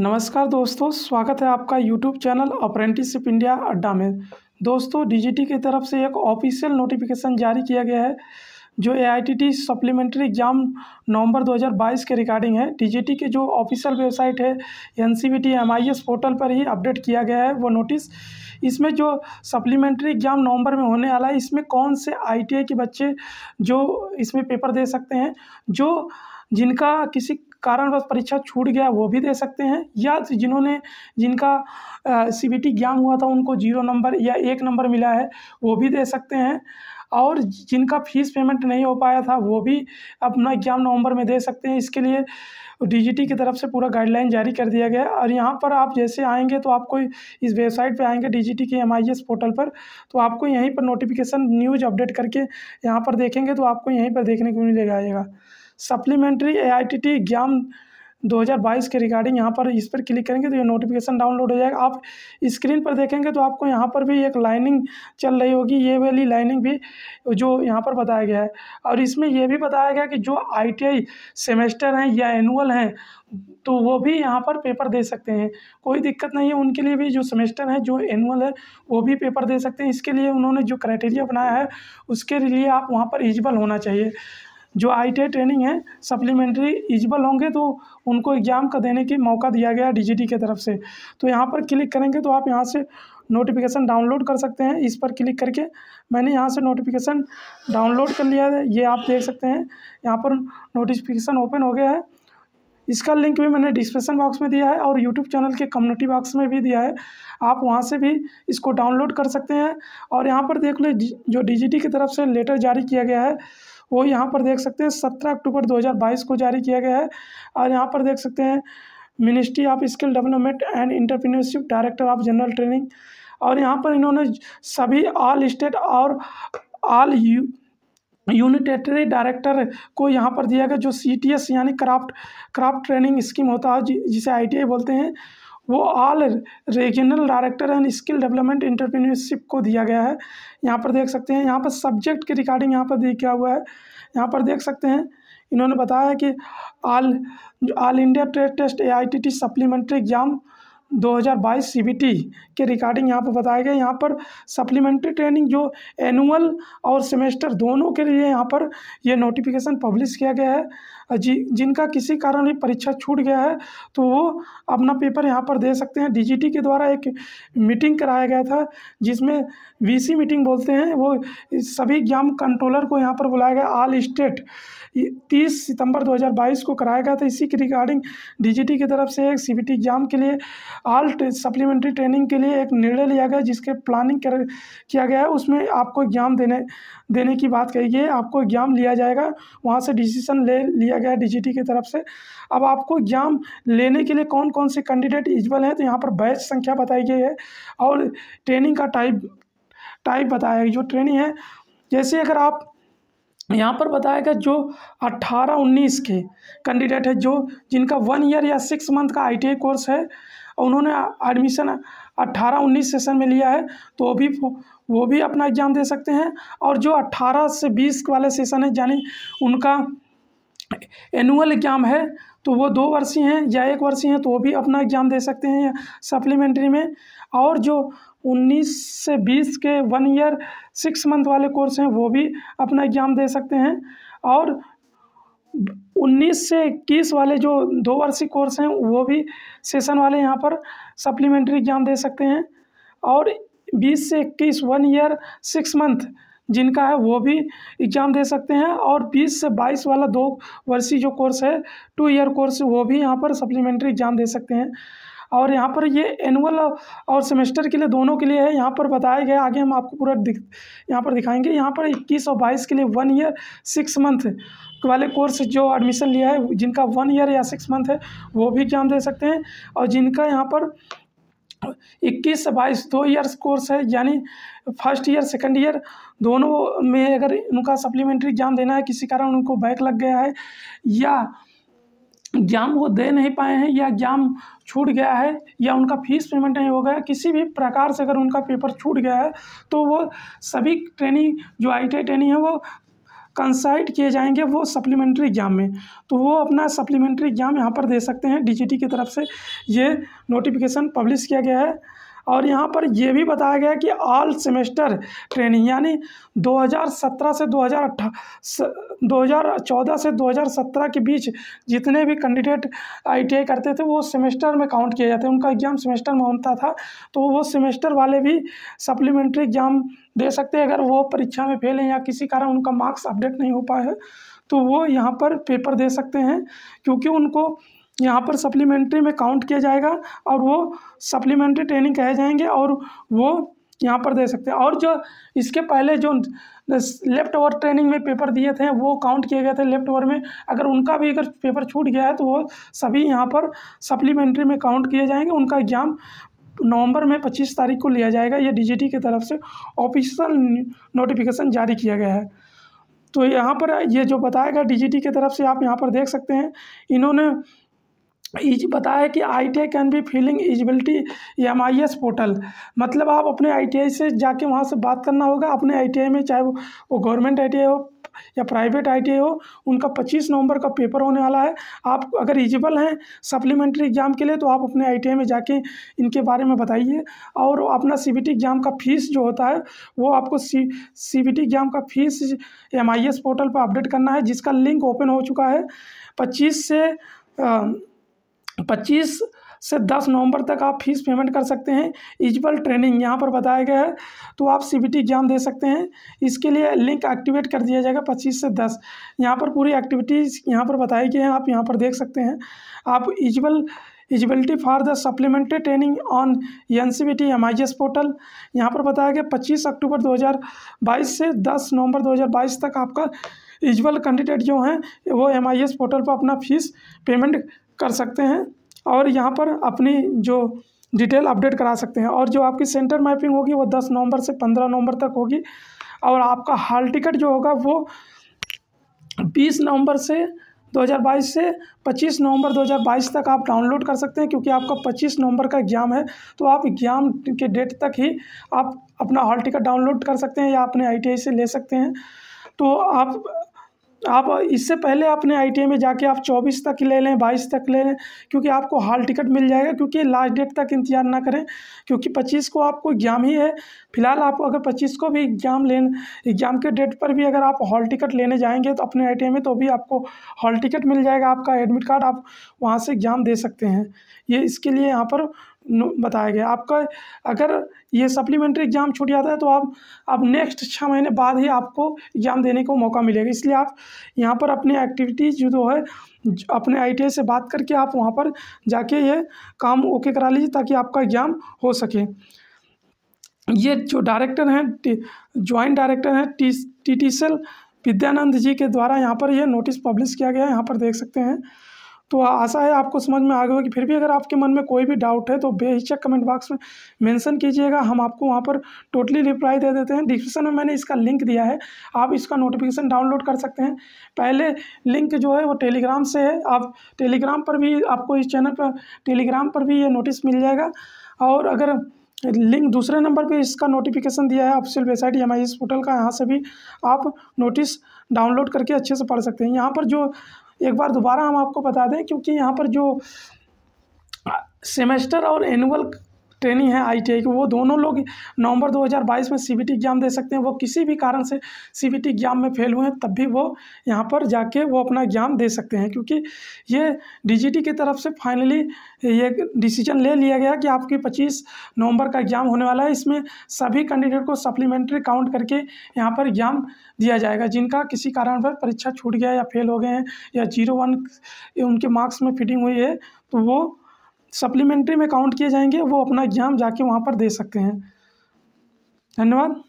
नमस्कार दोस्तों स्वागत है आपका यूट्यूब चैनल अप्रेंटिसिप इंडिया अड्डा में दोस्तों डीजीटी की तरफ से एक ऑफिशियल नोटिफिकेशन जारी किया गया है जो एआईटीटी सप्लीमेंट्री एग्ज़ाम नवंबर 2022 के रिकॉर्डिंग है डीजीटी के जो ऑफिशियल वेबसाइट है एन सी पोर्टल पर ही अपडेट किया गया है वो नोटिस इसमें जो सप्लीमेंट्री एग्ज़ाम नवंबर में होने वाला है इसमें कौन से आई के बच्चे जो इसमें पेपर दे सकते हैं जो जिनका किसी कारणवश परीक्षा छूट गया वो भी दे सकते हैं या जिन्होंने जिनका सी ज्ञान हुआ था उनको जीरो नंबर या एक नंबर मिला है वो भी दे सकते हैं और जिनका फीस पेमेंट नहीं हो पाया था वो भी अपना एग्ज़ाम नवंबर में दे सकते हैं इसके लिए डीजीटी की तरफ से पूरा गाइडलाइन जारी कर दिया गया और यहाँ पर आप जैसे आएंगे तो आपको इस वेबसाइट पे आएंगे डीजीटी के एमआईएस पोर्टल पर तो आपको यहीं पर नोटिफिकेशन न्यूज़ अपडेट करके यहाँ पर देखेंगे तो आपको यहीं पर देखने को मिलेगा जाएगा सप्लीमेंट्री ए एग्जाम बाईस के रिगार्डिंग यहाँ पर इस पर क्लिक करेंगे तो ये नोटिफिकेशन डाउनलोड हो जाएगा आप स्क्रीन पर देखेंगे तो आपको यहाँ पर भी एक लाइनिंग चल रही होगी ये वाली लाइनिंग भी जो यहाँ पर बताया गया है और इसमें यह भी बताया गया कि जो आईटीआई सेमेस्टर हैं या एनुअल हैं तो वो भी यहाँ पर पेपर दे सकते हैं कोई दिक्कत नहीं है उनके लिए भी जो सेमेस्टर है जो एनुअल है वो भी पेपर दे सकते हैं इसके लिए उन्होंने जो क्राइटेरिया बनाया है उसके लिए आप वहाँ पर एलिजिबल होना चाहिए जो आई ट्रेनिंग है सप्लीमेंट्री इजबल होंगे तो उनको एग्ज़ाम का देने की मौका दिया गया डीजीटी की तरफ से तो यहाँ पर क्लिक करेंगे तो आप यहाँ से नोटिफिकेशन डाउनलोड कर सकते हैं इस पर क्लिक करके मैंने यहाँ से नोटिफिकेशन डाउनलोड कर लिया है ये आप देख सकते हैं यहाँ पर नोटिफिकेशन ओपन हो गया है इसका लिंक भी मैंने डिस्क्रिप्शन बॉक्स में दिया है और यूट्यूब चैनल के कम्युनिटी बॉक्स में भी दिया है आप वहाँ से भी इसको डाउनलोड कर सकते हैं और यहाँ पर देख लो जो डीजीटी की तरफ से लेटर जारी किया गया है वो यहाँ पर देख सकते हैं सत्रह अक्टूबर बाईस को जारी किया गया है और यहाँ पर देख सकते हैं ministry of skill development and entrepreneurship director of general training और यहाँ पर इन्होंने सभी ऑल स्टेट और ऑल यू यूनिटेटरी डायरेक्टर को यहाँ पर दिया गया जो सी टी एस यानी क्राफ्ट क्राफ्ट ट्रेनिंग स्कीम होता है जिसे आई टी आई बोलते हैं वो all regional director and skill development entrepreneurship को दिया गया है यहाँ पर देख सकते हैं यहाँ पर सब्जेक्ट के रिगार्डिंग यहाँ पर दिया हुआ है यहाँ पर देख सकते हैं इन्होंने बताया है कि all all India trade test A I T T supplementary exam 2022 हज़ार के रिकॉर्डिंग यहाँ पर बताया गया यहाँ पर सप्लीमेंट्री ट्रेनिंग जो एनुअल और सेमेस्टर दोनों के लिए यहाँ पर यह नोटिफिकेशन पब्लिश किया गया है जी जिनका किसी कारण भी परीक्षा छूट गया है तो वो अपना पेपर यहाँ पर दे सकते हैं डीजीटी के द्वारा एक मीटिंग कराया गया था जिसमें वीसी मीटिंग बोलते हैं वो सभी एग्जाम कंट्रोलर को यहाँ पर बुलाया गया ऑल स्टेट तीस सितंबर 2022 को कराया गया था इसी के रिगार्डिंग डीजीटी की तरफ से एक सीबीटी एग्जाम के लिए ऑल सप्लीमेंट्री ट्रेनिंग के लिए एक निर्णय लिया गया जिसके प्लानिंग कर किया गया है उसमें आपको एग्जाम देने देने की बात कही गई है आपको एग्जाम लिया जाएगा वहाँ से डिसीजन ले लिया गया है डी की तरफ से अब आपको एग्ज़ाम लेने के लिए कौन कौन से कैंडिडेट इजबल हैं तो यहाँ पर बैच संख्या बताई गई है और ट्रेनिंग का टाइप टाइप बताया जो ट्रेनिंग है जैसे अगर आप यहाँ पर बताया गया जो 18-19 के कैंडिडेट है जो जिनका वन ईयर या सिक्स मंथ का आई कोर्स है उन्होंने एडमिशन 18-19 सेशन में लिया है तो भी वो भी अपना एग्ज़ाम दे सकते हैं और जो 18 से 20 वाले सेशन है यानी उनका एनुअल एग्ज़ाम है तो वो दो वर्षीय हैं या एक वर्षीय हैं तो वो भी अपना एग्ज़ाम दे सकते हैं सप्लीमेंट्री में और जो 19 से 20 के वन ईयर सिक्स मंथ वाले कोर्स हैं वो भी अपना एग्ज़ाम दे सकते हैं और 19 से 21 वाले जो दो वर्षीय कोर्स हैं वो भी सेशन वाले यहाँ पर सप्लीमेंट्री एग्ज़ाम दे सकते हैं और 20 से 21 वन ईयर सिक्स मंथ जिनका है वो भी एग्ज़ाम दे सकते हैं और 20 से 22 वाला दो वर्षीय जो कोर्स है टू ईयर कोर्स वो भी यहाँ पर सप्लीमेंट्री एग्ज़ाम दे सकते हैं और यहाँ पर ये एनुअल और सेमेस्टर के लिए दोनों के लिए है यहाँ पर बताया गया आगे हम आपको पूरा दिख यहाँ पर दिखाएंगे यहाँ पर इक्कीस और बाईस के लिए वन ईयर सिक्स मंथ वाले कोर्स जो एडमिशन लिया है जिनका वन ईयर या सिक्स मंथ है वो भी एग्ज़ाम दे सकते हैं और जिनका यहाँ पर इक्कीस से बाईस दो ईयर्स कोर्स है यानी फर्स्ट ईयर सेकंड ईयर दोनों में अगर उनका सप्लीमेंट्री एग्ज़ाम देना है किसी कारण उनको बैक लग गया है या एग्ज़ाम वो दे नहीं पाए हैं या एग्ज़ाम छूट गया है या उनका फीस पेमेंट नहीं हो गया किसी भी प्रकार से अगर उनका पेपर छूट गया है तो वो सभी ट्रेनिंग जो आई टी ट्रेनिंग है वो कंसाइड किए जाएंगे वो सप्लीमेंट्री एग्जाम में तो वो अपना सप्लीमेंट्री एग्जाम यहाँ पर दे सकते हैं डीजीटी की तरफ से ये नोटिफिकेशन पब्लिश किया गया है और यहाँ पर यह भी बताया गया कि ऑल सेमेस्टर ट्रेनिंग यानी 2017 से 2018 2014 से 2017 के बीच जितने भी कैंडिडेट आईटीआई करते थे वो सेमेस्टर में काउंट किया जाते हैं उनका एग्ज़ाम सेमेस्टर में होता था तो वो सेमेस्टर वाले भी सप्लीमेंट्री एग्ज़ाम दे सकते हैं अगर वो परीक्षा में फेल हैं या किसी कारण उनका मार्क्स अपडेट नहीं हो पाए तो वो यहाँ पर पेपर दे सकते हैं क्योंकि उनको यहाँ पर सप्लीमेंट्री में काउंट किया जाएगा और वो सप्लीमेंट्री ट्रेनिंग कहे जाएंगे और वो यहाँ पर दे सकते हैं और जो इसके पहले जो लेफ्ट ओवर ट्रेनिंग में पेपर दिए थे वो काउंट किए गए थे लेफ्ट ओवर में अगर उनका भी अगर पेपर छूट गया है तो वो सभी यहाँ पर सप्लीमेंट्री में काउंट किए जाएंगे उनका एग्जाम नवंबर में 25 तारीख को लिया जाएगा ये डीजीटी की तरफ से ऑफिशियल नोटिफिकेशन जारी किया गया है तो यहाँ पर ये जो बताएगा डी की तरफ से आप यहाँ पर देख सकते हैं इन्होंने इज बताया कि I T I can be feeling eligibility M I S portal मतलब आप अपने आई टी आई से जाके वहाँ से बात करना होगा अपने आई टी आई में चाहे वो वो गवर्नमेंट आई टी आई हो या प्राइवेट आई हो उनका 25 नवंबर का पेपर होने वाला है आप अगर एजिबल हैं सप्लीमेंट्री एग्ज़ाम के लिए तो आप अपने आई में जाके इनके बारे में बताइए और अपना सी एग्ज़ाम का फीस जो होता है वो आपको सी सी एग्ज़ाम का फीस एम पोर्टल पर अपडेट करना है जिसका लिंक ओपन हो चुका है पच्चीस से आ, पच्चीस से 10 नवंबर तक आप फीस पेमेंट कर सकते हैं इजबल ट्रेनिंग यहाँ पर बताया गया है तो आप सी एग्ज़ाम दे सकते हैं इसके लिए लिंक एक्टिवेट कर दिया जाएगा 25 से 10 यहाँ पर पूरी एक्टिविटीज़ यहाँ पर बताई गई हैं आप यहाँ पर देख सकते हैं आप इजबल eligibility for the supplementary training on N C B T M I G S portal यहाँ पर बताया गया पच्चीस अक्टूबर दो हज़ार बाईस से दस नवंबर दो हज़ार बाईस तक आपका एलिजिबल कैंडिडेट जो हैं वो एम आई एस पोर्टल पर अपना फीस पेमेंट कर सकते हैं और यहाँ पर अपनी जो डिटेल अपडेट करा सकते हैं और जो आपकी सेंटर मैपिंग होगी वो दस नवंबर से पंद्रह नवंबर तक होगी और आपका हाल टिकट जो होगा वो बीस नवंबर से 2022 से 25 नवंबर 2022 तक आप डाउनलोड कर सकते हैं क्योंकि आपका 25 नवंबर का एग्ज़ाम है तो आप एग्ज़ाम के डेट तक ही आप अपना हॉल टिकट डाउनलोड कर सकते हैं या अपने आई से ले सकते हैं तो आप आप इससे पहले अपने आई में जाके आप 24 तक ले लें 22 तक ले लें क्योंकि आपको हॉल टिकट मिल जाएगा क्योंकि लास्ट डेट तक इंतजार ना करें क्योंकि 25 को आपको एग्ज़ाम ही है फिलहाल आप अगर 25 को भी एग्ज़ाम ले एग्ज़ाम के डेट पर भी अगर आप हॉल टिकट लेने जाएंगे तो अपने आई में तो भी आपको हॉल टिकट मिल जाएगा आपका एडमिट कार्ड आप वहाँ से एग्ज़ाम दे सकते हैं ये इसके लिए यहाँ पर बताया गया आपका अगर ये सप्लीमेंट्री एग्ज़ाम छूट जाता है तो आप अब नेक्स्ट छः महीने बाद ही आपको एग्ज़ाम देने को मौका मिलेगा इसलिए आप यहाँ पर अपनी एक्टिविटीज़ जो है अपने आई से बात करके आप वहाँ पर जाके ये काम ओके करा लीजिए ताकि आपका एग्ज़ाम हो सके ये जो डायरेक्टर हैं जॉइंट डायरेक्टर हैं T T T cell Vidyanand ji के द्वारा यहाँ पर यह नोटिस पब्लिश किया गया है यहाँ पर देख सकते हैं तो आशा है आपको समझ में आ गया कि फिर भी अगर आपके मन में कोई भी डाउट है तो बेहिचक कमेंट बॉक्स में मेंशन कीजिएगा हम आपको वहाँ पर टोटली रिप्लाई दे देते हैं डिस्क्रिप्शन में मैंने इसका लिंक दिया है आप इसका नोटिफिकेशन डाउनलोड कर सकते हैं पहले लिंक जो है वो टेलीग्राम से है आप टेलीग्राम पर भी आपको इस चैनल पर टेलीग्राम पर भी ये नोटिस मिल जाएगा और अगर लिंक दूसरे नंबर पे इसका नोटिफिकेशन दिया है official website M I S portal का यहाँ से भी आप नोटिस डाउनलोड करके अच्छे से पढ़ सकते हैं यहाँ पर जो एक बार दोबारा हम आपको बता दें क्योंकि यहाँ पर जो सेमेस्टर और एनुअल ट्रेनिंग है आईटीआई की वो दोनों लोग नवंबर 2022 में सीबीटी एग्ज़ाम दे सकते हैं वो किसी भी कारण से सीबीटी एग्ज़ाम में फेल हुए हैं तब भी वो यहाँ पर जाके वो अपना एग्ज़ाम दे सकते हैं क्योंकि ये डी की तरफ से फाइनली ये डिसीजन ले लिया गया कि आपकी पच्चीस नवंबर का एग्ज़ाम होने वाला है इसमें सभी कैंडिडेट को सप्लीमेंट्री काउंट करके यहाँ पर एग्ज़ाम दिया जाएगा जिनका किसी कारण पर परीक्षा छूट गया या फेल हो गए हैं या जीरो वन उनके मार्क्स में फिटिंग हुई है तो वो सप्लीमेंट्री में काउंट किए जाएंगे वो अपना एग्ज़ाम जाके वहाँ पर दे सकते हैं धन्यवाद